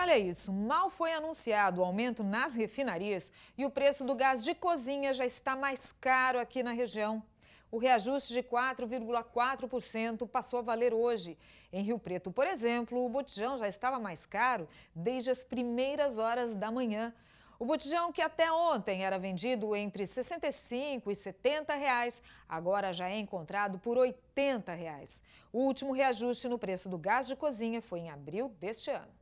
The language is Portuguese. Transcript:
olha isso, mal foi anunciado o aumento nas refinarias e o preço do gás de cozinha já está mais caro aqui na região. O reajuste de 4,4% passou a valer hoje. Em Rio Preto, por exemplo, o botijão já estava mais caro desde as primeiras horas da manhã. O botijão que até ontem era vendido entre R$ 65 e R$ 70, reais, agora já é encontrado por R$ 80. Reais. O último reajuste no preço do gás de cozinha foi em abril deste ano.